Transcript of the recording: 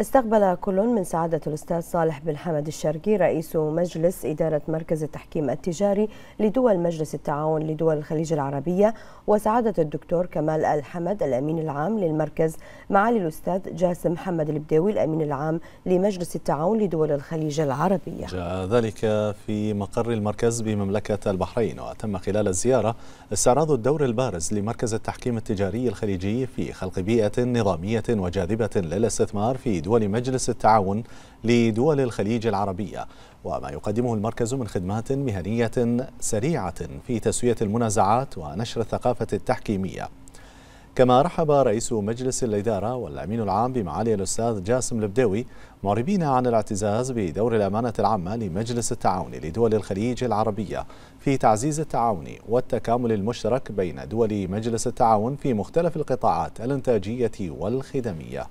استقبل كل من سعادة الأستاذ صالح بن حمد الشرقي رئيس مجلس إدارة مركز التحكيم التجاري لدول مجلس التعاون لدول الخليج العربية وسعادة الدكتور كمال الحمد الأمين العام للمركز معالي الأستاذ جاسم محمد البداوي الأمين العام لمجلس التعاون لدول الخليج العربية جاء ذلك في مقر المركز بمملكة البحرين وتم خلال الزيارة استعراض الدور البارز لمركز التحكيم التجاري الخليجي في خلق بيئة نظامية وجاذبة للاستثمار في دول مجلس التعاون لدول الخليج العربية وما يقدمه المركز من خدمات مهنية سريعة في تسوية المنازعات ونشر الثقافة التحكيمية كما رحب رئيس مجلس الإدارة والأمين العام بمعالي الأستاذ جاسم البدوي معربين عن الاعتزاز بدور الأمانة العامة لمجلس التعاون لدول الخليج العربية في تعزيز التعاون والتكامل المشترك بين دول مجلس التعاون في مختلف القطاعات الإنتاجية والخدمية